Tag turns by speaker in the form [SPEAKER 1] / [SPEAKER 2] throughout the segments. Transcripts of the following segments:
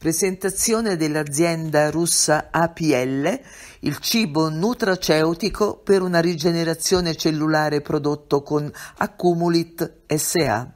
[SPEAKER 1] Presentazione dell'azienda russa APL, il cibo nutraceutico per una rigenerazione cellulare prodotto con Accumulit SA.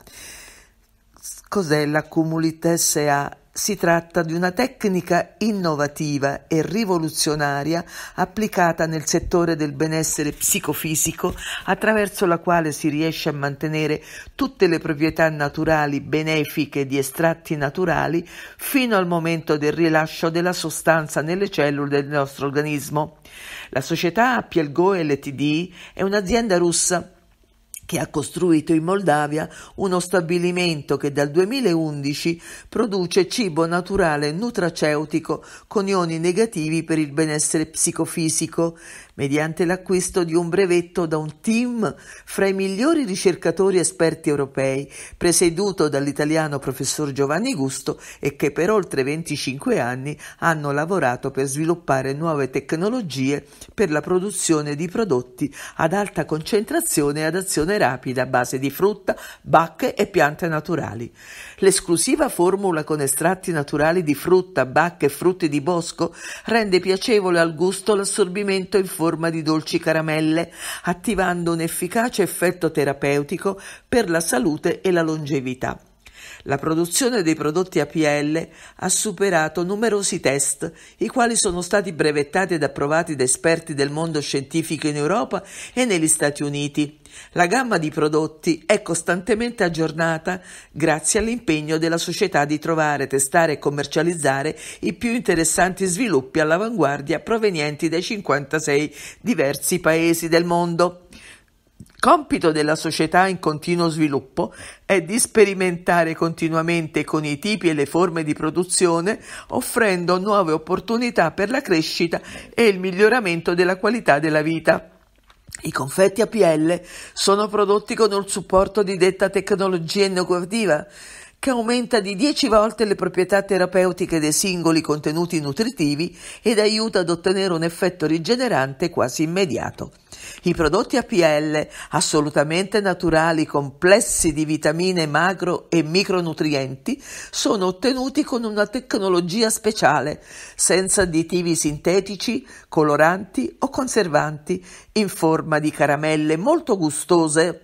[SPEAKER 1] Cos'è l'Accumulit SA? Si tratta di una tecnica innovativa e rivoluzionaria applicata nel settore del benessere psicofisico attraverso la quale si riesce a mantenere tutte le proprietà naturali benefiche di estratti naturali fino al momento del rilascio della sostanza nelle cellule del nostro organismo. La società Pielgo LTD è un'azienda russa che ha costruito in Moldavia uno stabilimento che dal 2011 produce cibo naturale nutraceutico con ioni negativi per il benessere psicofisico, mediante l'acquisto di un brevetto da un team fra i migliori ricercatori esperti europei, presieduto dall'italiano professor Giovanni Gusto e che per oltre 25 anni hanno lavorato per sviluppare nuove tecnologie per la produzione di prodotti ad alta concentrazione e ad azione rapida a base di frutta, bacche e piante naturali. L'esclusiva formula con estratti naturali di frutta, bacche e frutti di bosco rende piacevole al gusto l'assorbimento in forma forma di dolci caramelle, attivando un efficace effetto terapeutico per la salute e la longevità. La produzione dei prodotti APL ha superato numerosi test, i quali sono stati brevettati ed approvati da esperti del mondo scientifico in Europa e negli Stati Uniti. La gamma di prodotti è costantemente aggiornata grazie all'impegno della società di trovare, testare e commercializzare i più interessanti sviluppi all'avanguardia provenienti dai 56 diversi paesi del mondo. Compito della società in continuo sviluppo è di sperimentare continuamente con i tipi e le forme di produzione, offrendo nuove opportunità per la crescita e il miglioramento della qualità della vita. I confetti APL sono prodotti con il supporto di detta tecnologia innovativa che aumenta di 10 volte le proprietà terapeutiche dei singoli contenuti nutritivi ed aiuta ad ottenere un effetto rigenerante quasi immediato. I prodotti APL, assolutamente naturali, complessi di vitamine, macro e micronutrienti, sono ottenuti con una tecnologia speciale, senza additivi sintetici, coloranti o conservanti, in forma di caramelle molto gustose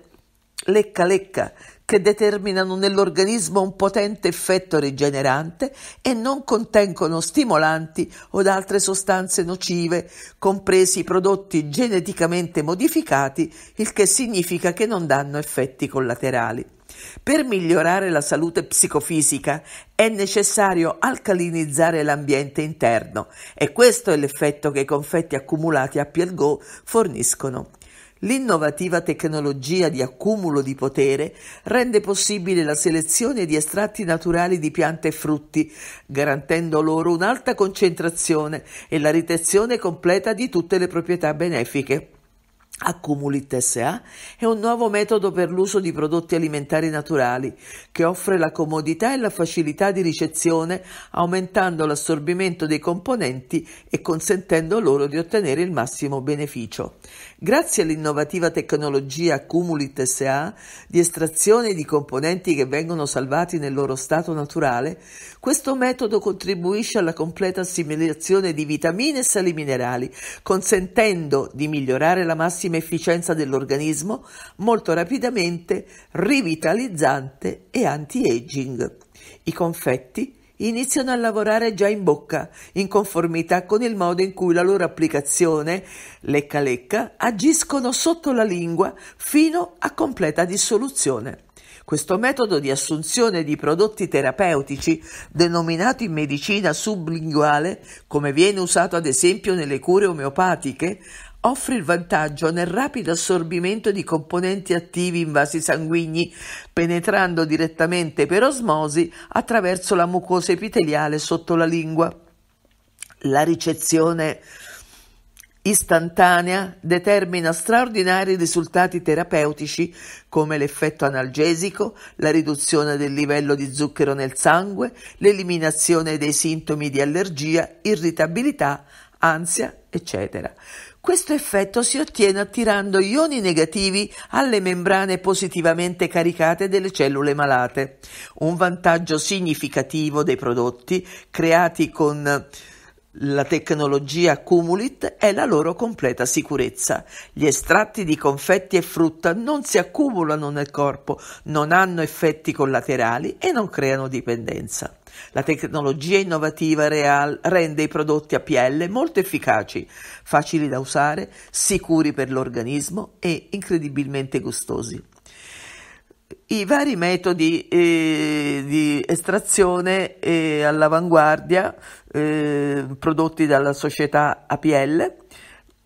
[SPEAKER 1] lecca lecca che determinano nell'organismo un potente effetto rigenerante e non contengono stimolanti od altre sostanze nocive, compresi i prodotti geneticamente modificati, il che significa che non danno effetti collaterali. Per migliorare la salute psicofisica è necessario alcalinizzare l'ambiente interno e questo è l'effetto che i confetti accumulati a Pielgo forniscono. L'innovativa tecnologia di accumulo di potere rende possibile la selezione di estratti naturali di piante e frutti, garantendo loro un'alta concentrazione e la ritezione completa di tutte le proprietà benefiche. Accumulit SA è un nuovo metodo per l'uso di prodotti alimentari naturali che offre la comodità e la facilità di ricezione aumentando l'assorbimento dei componenti e consentendo loro di ottenere il massimo beneficio. Grazie all'innovativa tecnologia Cumulit SA di estrazione di componenti che vengono salvati nel loro stato naturale, questo metodo contribuisce alla completa assimilazione di vitamine e sali minerali, consentendo di migliorare la massima efficienza dell'organismo molto rapidamente, rivitalizzante e anti-aging. I confetti iniziano a lavorare già in bocca, in conformità con il modo in cui la loro applicazione, lecca lecca, agiscono sotto la lingua fino a completa dissoluzione. Questo metodo di assunzione di prodotti terapeutici, denominato in medicina sublinguale, come viene usato ad esempio nelle cure omeopatiche, offre il vantaggio nel rapido assorbimento di componenti attivi in vasi sanguigni, penetrando direttamente per osmosi attraverso la mucosa epiteliale sotto la lingua. La ricezione istantanea determina straordinari risultati terapeutici come l'effetto analgesico, la riduzione del livello di zucchero nel sangue, l'eliminazione dei sintomi di allergia, irritabilità, ansia, eccetera. Questo effetto si ottiene attirando ioni negativi alle membrane positivamente caricate delle cellule malate. Un vantaggio significativo dei prodotti creati con la tecnologia Cumulit è la loro completa sicurezza. Gli estratti di confetti e frutta non si accumulano nel corpo, non hanno effetti collaterali e non creano dipendenza. La tecnologia innovativa Real rende i prodotti a APL molto efficaci, facili da usare, sicuri per l'organismo e incredibilmente gustosi i vari metodi eh, di estrazione eh, all'avanguardia eh, prodotti dalla società APL.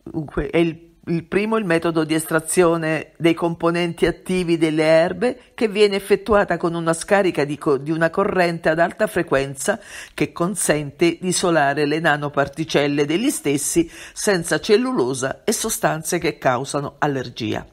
[SPEAKER 1] Dunque, è il, il primo il metodo di estrazione dei componenti attivi delle erbe che viene effettuata con una scarica di, co- di una corrente ad alta frequenza che consente di isolare le nanoparticelle degli stessi senza cellulosa e sostanze che causano allergia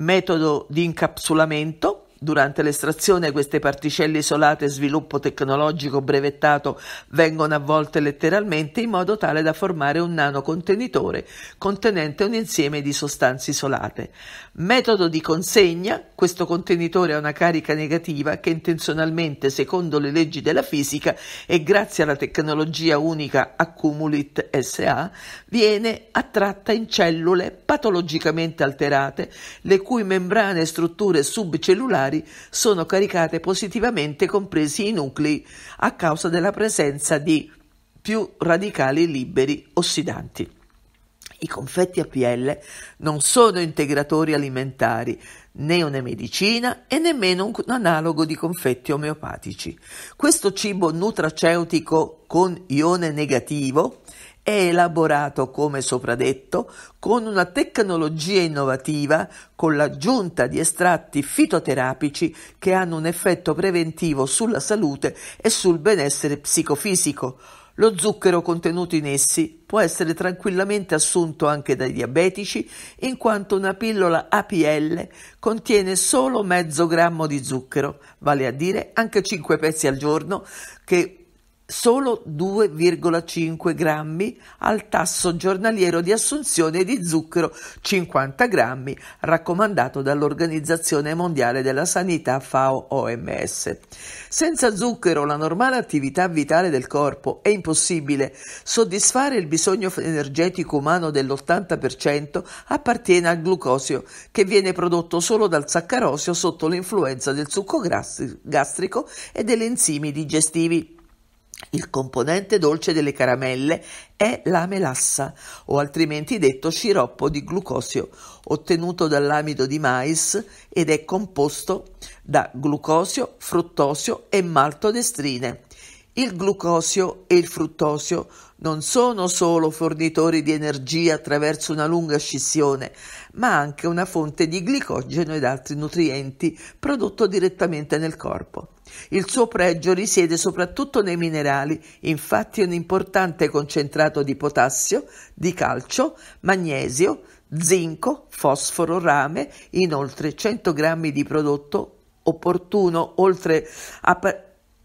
[SPEAKER 1] metodo di incapsulamento Durante l'estrazione queste particelle isolate sviluppo tecnologico brevettato vengono avvolte letteralmente in modo tale da formare un nanocontenitore contenente un insieme di sostanze isolate. Metodo di consegna, questo contenitore ha una carica negativa che intenzionalmente, secondo le leggi della fisica e grazie alla tecnologia unica Accumulit SA, viene attratta in cellule patologicamente alterate, le cui membrane e strutture subcellulari nucleari sono caricate positivamente compresi i nuclei a causa della presenza di più radicali liberi ossidanti. I confetti a pelle non sono integratori alimentari, né una medicina e nemmeno un analogo di confetti omeopatici. Questo cibo nutraceutico con ione negativo è elaborato, come sopradetto, con una tecnologia innovativa con l'aggiunta di estratti fitoterapici che hanno un effetto preventivo sulla salute e sul benessere psicofisico. Lo zucchero contenuto in essi può essere tranquillamente assunto anche dai diabetici, in quanto una pillola APL contiene solo mezzo grammo di zucchero, vale a dire anche 5 pezzi al giorno, che solo 2,5 grammi al tasso giornaliero di assunzione di zucchero 50 grammi raccomandato dall'Organizzazione Mondiale della Sanità FAO-OMS. Senza zucchero la normale attività vitale del corpo è impossibile. Soddisfare il bisogno energetico umano dell'80% appartiene al glucosio che viene prodotto solo dal saccarosio sotto l'influenza del succo gastrico e degli enzimi digestivi. Il componente dolce delle caramelle è la melassa, o altrimenti detto sciroppo di glucosio, ottenuto dall'amido di mais ed è composto da glucosio, fruttosio e maltodestrine. Il glucosio e il fruttosio non sono solo fornitori di energia attraverso una lunga scissione, ma anche una fonte di glicogeno ed altri nutrienti prodotto direttamente nel corpo. Il suo pregio risiede soprattutto nei minerali, infatti è un importante concentrato di potassio, di calcio, magnesio, zinco, fosforo, rame, inoltre 100 grammi di prodotto opportuno oltre a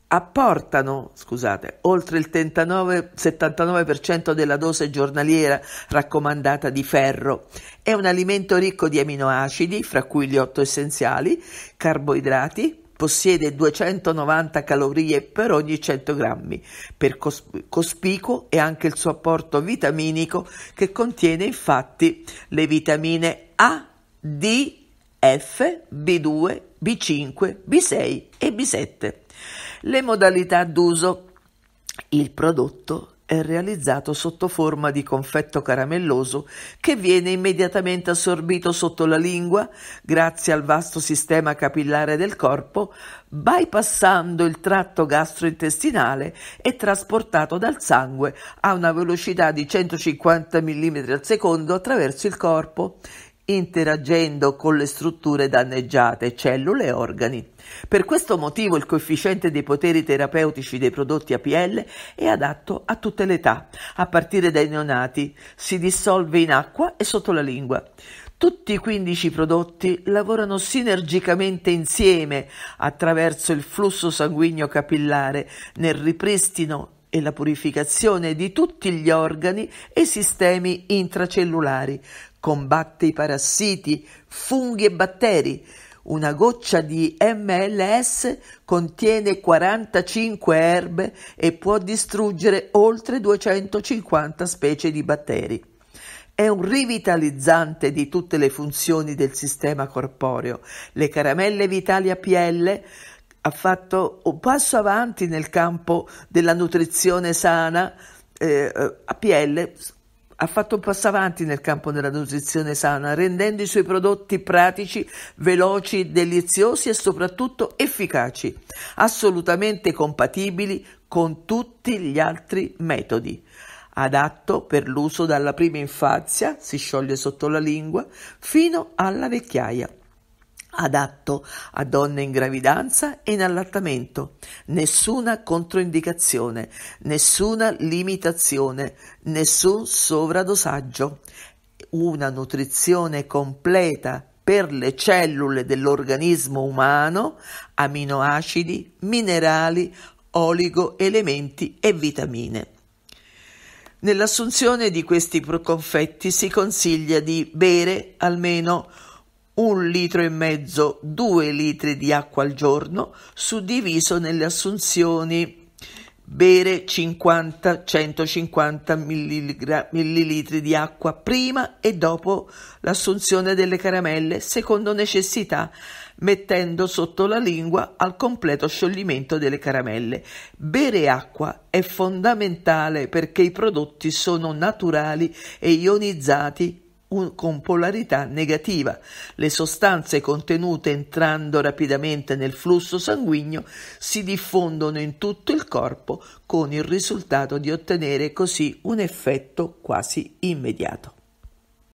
[SPEAKER 1] apportano scusate, oltre il 39, 79% della dose giornaliera raccomandata di ferro. È un alimento ricco di aminoacidi, fra cui gli otto essenziali, carboidrati, Possiede 290 calorie per ogni 100 grammi, per cospicuo è anche il suo apporto vitaminico che contiene infatti le vitamine A, D, F, B2, B5, B6 e B7. Le modalità d'uso. Il prodotto è realizzato sotto forma di confetto caramelloso che viene immediatamente assorbito sotto la lingua grazie al vasto sistema capillare del corpo, bypassando il tratto gastrointestinale e trasportato dal sangue a una velocità di 150 mm al secondo attraverso il corpo interagendo con le strutture danneggiate, cellule e organi. Per questo motivo il coefficiente dei poteri terapeutici dei prodotti APL è adatto a tutte le età, a partire dai neonati, si dissolve in acqua e sotto la lingua. Tutti i 15 prodotti lavorano sinergicamente insieme attraverso il flusso sanguigno capillare nel ripristino e la purificazione di tutti gli organi e sistemi intracellulari, combatte i parassiti, funghi e batteri. Una goccia di MLS contiene 45 erbe e può distruggere oltre 250 specie di batteri. È un rivitalizzante di tutte le funzioni del sistema corporeo. Le caramelle vitali a PL ha fatto un passo avanti nel campo della nutrizione sana. Eh, eh PL ha fatto un passo avanti nel campo della nutrizione sana, rendendo i suoi prodotti pratici, veloci, deliziosi e soprattutto efficaci, assolutamente compatibili con tutti gli altri metodi. Adatto per l'uso dalla prima infanzia, si scioglie sotto la lingua, fino alla vecchiaia adatto a donne in gravidanza e in allattamento. Nessuna controindicazione, nessuna limitazione, nessun sovradosaggio. Una nutrizione completa per le cellule dell'organismo umano, aminoacidi, minerali, oligoelementi e vitamine. Nell'assunzione di questi confetti si consiglia di bere almeno un litro e mezzo, due litri di acqua al giorno, suddiviso nelle assunzioni. Bere 50-150 millilitri di acqua prima e dopo l'assunzione delle caramelle secondo necessità, mettendo sotto la lingua al completo scioglimento delle caramelle. Bere acqua è fondamentale perché i prodotti sono naturali e ionizzati un, con polarità negativa. Le sostanze contenute entrando rapidamente nel flusso sanguigno si diffondono in tutto il corpo con il risultato di ottenere così un effetto quasi immediato.